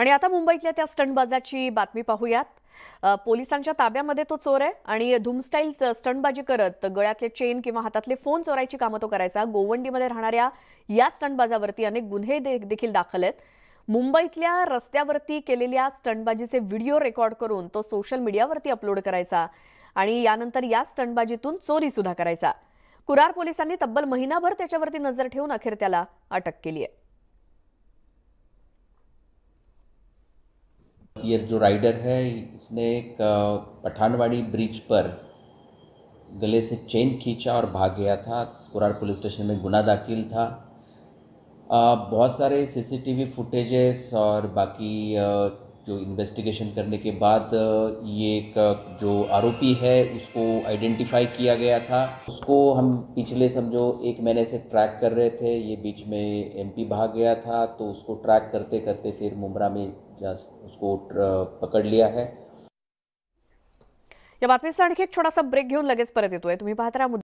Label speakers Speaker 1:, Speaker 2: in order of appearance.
Speaker 1: आणि आता मुंबईतल्या त्या स्टंटबाजाची बातमी पाहूयात पोलिसांच्या ताब्यामध्ये तो चोर आहे आणि धूमस्टाईल स्टंटबाजी करत गळ्यातले चेन किंवा हातातले फोन चोरायची कामं तो करायचा गोवंडीमध्ये राहणाऱ्या या स्टंटबाजावरती अनेक गुन्हे देखील दाखल आहेत मुंबईतल्या रस्त्यावरती केलेल्या स्टंटबाजीचे व्हिडिओ रेकॉर्ड करून तो सोशल मीडियावरती अपलोड करायचा आणि यानंतर या स्टंटबाजीतून चोरी सुद्धा करायचा कुरार पोलिसांनी तब्बल महिनाभर त्याच्यावरती नजर ठेवून अखेर त्याला अटक केली आहे
Speaker 2: ये जो राइडर है इसने एक पठानवाड़ी ब्रिज पर गले से चेन खींचा और भाग गया था कुरार पुलिस स्टेशन में गुना दाखिल था बहुत सारे सीसीटीवी फुटेजेस और बाकी जो इन्वेस्टिगेशन करने के बाद ये एक जो आरोपी है उसको आइडेंटिफाई किया गया था उसको हम पिछले समझो एक महीने से ट्रैक कर रहे थे ये बीच में एमपी भाग गया था तो उसको ट्रैक करते करते फिर मुमरा में उसको पकड लिया है
Speaker 1: या बातमीसाठी एक छोटासा ब्रेक घेऊन लगेच परत येतोय तुम्ही पाहत राहा